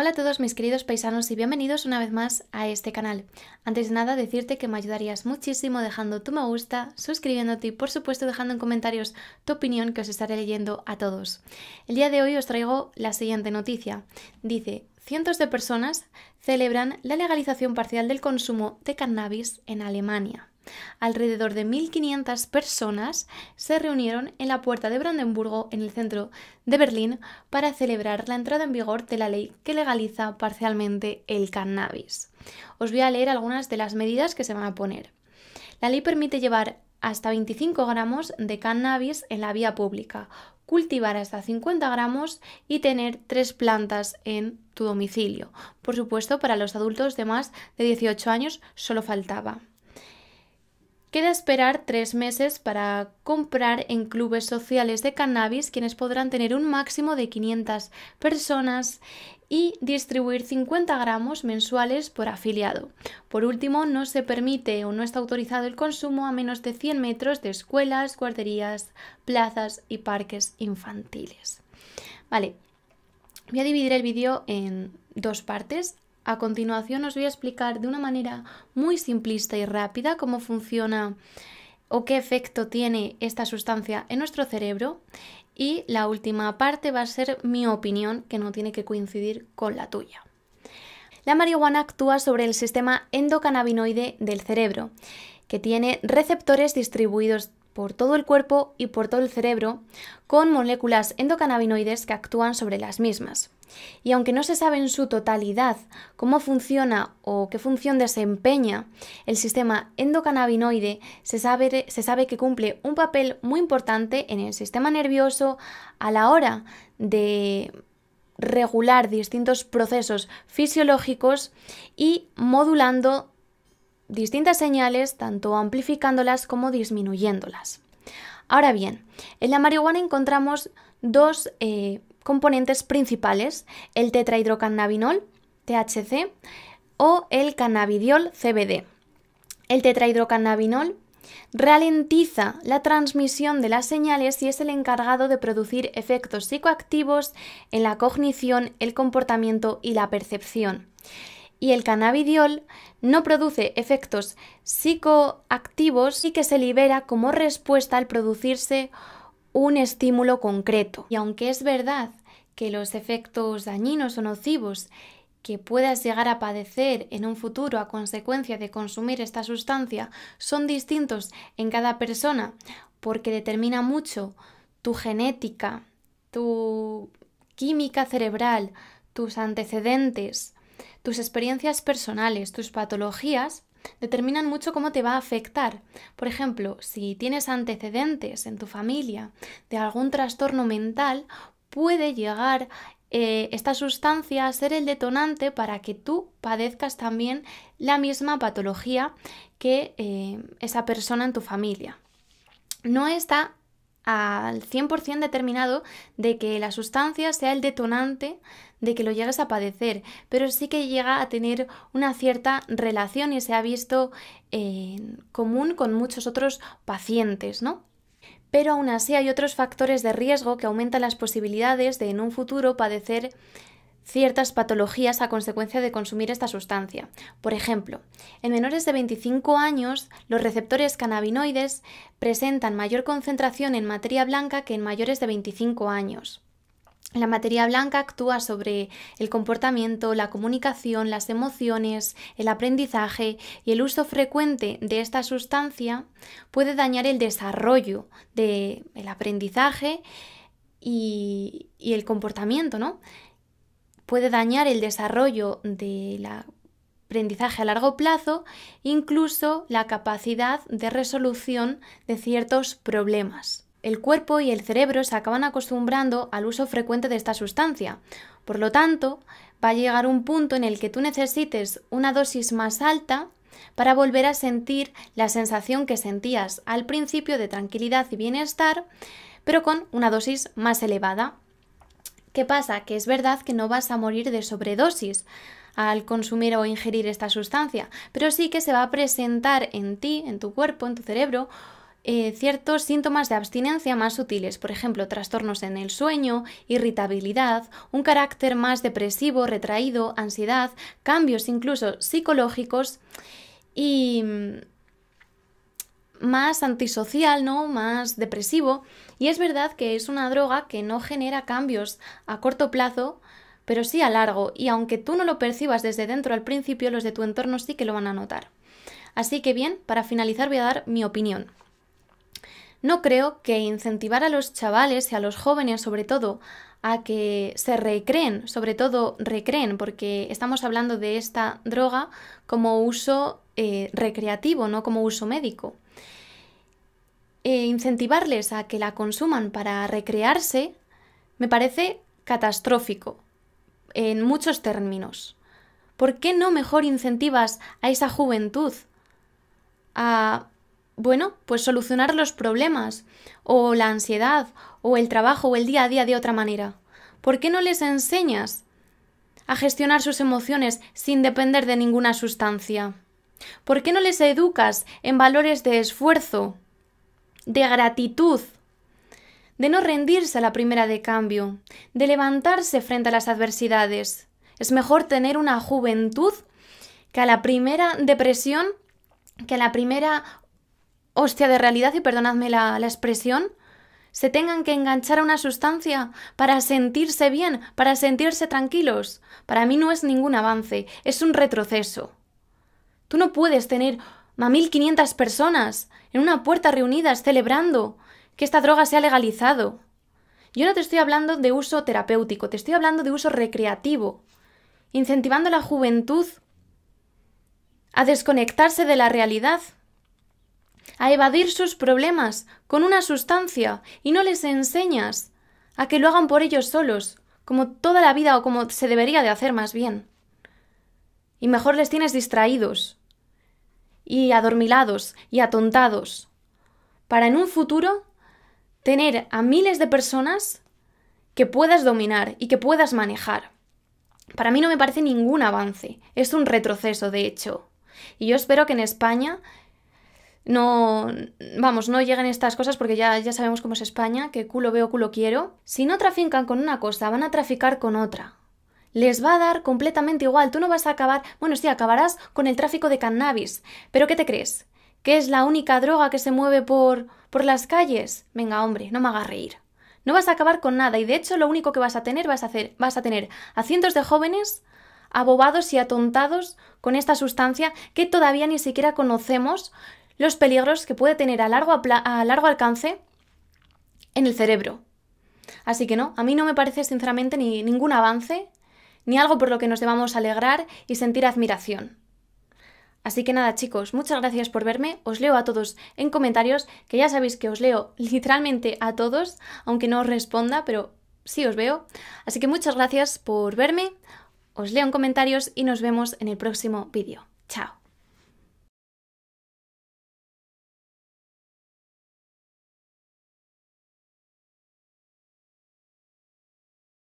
Hola a todos mis queridos paisanos y bienvenidos una vez más a este canal. Antes de nada decirte que me ayudarías muchísimo dejando tu me gusta, suscribiéndote y por supuesto dejando en comentarios tu opinión que os estaré leyendo a todos. El día de hoy os traigo la siguiente noticia. Dice, cientos de personas celebran la legalización parcial del consumo de cannabis en Alemania. Alrededor de 1.500 personas se reunieron en la puerta de Brandenburgo, en el centro de Berlín, para celebrar la entrada en vigor de la ley que legaliza parcialmente el cannabis. Os voy a leer algunas de las medidas que se van a poner. La ley permite llevar hasta 25 gramos de cannabis en la vía pública, cultivar hasta 50 gramos y tener tres plantas en tu domicilio. Por supuesto, para los adultos de más de 18 años solo faltaba. Queda esperar tres meses para comprar en clubes sociales de cannabis, quienes podrán tener un máximo de 500 personas y distribuir 50 gramos mensuales por afiliado. Por último, no se permite o no está autorizado el consumo a menos de 100 metros de escuelas, guarderías, plazas y parques infantiles. Vale, voy a dividir el vídeo en dos partes. A continuación os voy a explicar de una manera muy simplista y rápida cómo funciona o qué efecto tiene esta sustancia en nuestro cerebro y la última parte va a ser mi opinión que no tiene que coincidir con la tuya. La marihuana actúa sobre el sistema endocannabinoide del cerebro, que tiene receptores distribuidos por todo el cuerpo y por todo el cerebro con moléculas endocannabinoides que actúan sobre las mismas. Y aunque no se sabe en su totalidad cómo funciona o qué función desempeña el sistema endocannabinoide, se sabe, se sabe que cumple un papel muy importante en el sistema nervioso a la hora de regular distintos procesos fisiológicos y modulando distintas señales, tanto amplificándolas como disminuyéndolas. Ahora bien, en la marihuana encontramos dos eh, componentes principales, el tetrahidrocannabinol, THC, o el cannabidiol CBD. El tetrahidrocannabinol ralentiza la transmisión de las señales y es el encargado de producir efectos psicoactivos en la cognición, el comportamiento y la percepción y el cannabidiol no produce efectos psicoactivos y que se libera como respuesta al producirse un estímulo concreto. Y aunque es verdad que los efectos dañinos o nocivos que puedas llegar a padecer en un futuro a consecuencia de consumir esta sustancia son distintos en cada persona porque determina mucho tu genética, tu química cerebral, tus antecedentes, tus experiencias personales, tus patologías, determinan mucho cómo te va a afectar. Por ejemplo, si tienes antecedentes en tu familia de algún trastorno mental, puede llegar eh, esta sustancia a ser el detonante para que tú padezcas también la misma patología que eh, esa persona en tu familia. No está al 100% determinado de que la sustancia sea el detonante de que lo llegues a padecer, pero sí que llega a tener una cierta relación y se ha visto común con muchos otros pacientes, ¿no? Pero aún así hay otros factores de riesgo que aumentan las posibilidades de en un futuro padecer ciertas patologías a consecuencia de consumir esta sustancia. Por ejemplo, en menores de 25 años, los receptores cannabinoides presentan mayor concentración en materia blanca que en mayores de 25 años. La materia blanca actúa sobre el comportamiento, la comunicación, las emociones, el aprendizaje y el uso frecuente de esta sustancia puede dañar el desarrollo del aprendizaje y, y, el comportamiento, ¿no? puede dañar el desarrollo del aprendizaje a largo plazo, incluso la capacidad de resolución de ciertos problemas. El cuerpo y el cerebro se acaban acostumbrando al uso frecuente de esta sustancia. Por lo tanto, va a llegar un punto en el que tú necesites una dosis más alta para volver a sentir la sensación que sentías al principio de tranquilidad y bienestar, pero con una dosis más elevada. ¿Qué pasa? Que es verdad que no vas a morir de sobredosis al consumir o ingerir esta sustancia, pero sí que se va a presentar en ti, en tu cuerpo, en tu cerebro, eh, ciertos síntomas de abstinencia más sutiles, por ejemplo, trastornos en el sueño, irritabilidad, un carácter más depresivo, retraído, ansiedad, cambios incluso psicológicos y más antisocial, ¿no? Más depresivo. Y es verdad que es una droga que no genera cambios a corto plazo, pero sí a largo. Y aunque tú no lo percibas desde dentro al principio, los de tu entorno sí que lo van a notar. Así que bien, para finalizar voy a dar mi opinión. No creo que incentivar a los chavales y a los jóvenes sobre todo a que se recreen, sobre todo recreen, porque estamos hablando de esta droga como uso eh, recreativo, no como uso médico. E incentivarles a que la consuman para recrearse me parece catastrófico en muchos términos. ¿Por qué no mejor incentivas a esa juventud a, bueno, pues solucionar los problemas o la ansiedad o el trabajo o el día a día de otra manera? ¿Por qué no les enseñas a gestionar sus emociones sin depender de ninguna sustancia? ¿Por qué no les educas en valores de esfuerzo de gratitud, de no rendirse a la primera de cambio, de levantarse frente a las adversidades. Es mejor tener una juventud que a la primera depresión, que a la primera hostia de realidad, y perdonadme la, expresión, se tengan que enganchar a una sustancia para sentirse bien, para sentirse tranquilos. Para mí no es ningún avance, es un retroceso. Tú no puedes tener a 1.500 personas en una puerta reunidas celebrando que esta droga se ha legalizado. Yo no te estoy hablando de uso terapéutico, te estoy hablando de uso recreativo, incentivando a la juventud a desconectarse de la realidad, a evadir sus problemas con una sustancia y no les enseñas a que lo hagan por ellos solos, como toda la vida o como se debería de hacer más bien. Y mejor les tienes distraídos, y adormilados y atontados, para en un futuro tener a miles de personas que puedas dominar y que puedas manejar. Para mí no me parece ningún avance, es un retroceso, de hecho. Y yo espero que en España no, vamos, no lleguen estas cosas porque ya, ya sabemos cómo es España, que culo veo, culo quiero. Si no trafican con una cosa, van a traficar con otra les va a dar completamente igual. Tú no vas a acabar, bueno, sí, acabarás con el tráfico de cannabis. Pero ¿qué te crees? ¿Que es la única droga que se mueve por por las calles? Venga, hombre, no me hagas reír. No vas a acabar con nada y de hecho lo único que vas a tener vas a hacer, vas a tener a cientos de jóvenes abobados y atontados con esta sustancia que todavía ni siquiera conocemos los peligros que puede tener a largo, a largo alcance en el cerebro. Así que no, a mí no me parece sinceramente ni ningún avance ni algo por lo que nos debamos alegrar y sentir admiración. Así que nada chicos, muchas gracias por verme, os leo a todos en comentarios, que ya sabéis que os leo literalmente a todos, aunque no os responda, pero sí os veo. Así que muchas gracias por verme, os leo en comentarios y nos vemos en el próximo vídeo. Chao.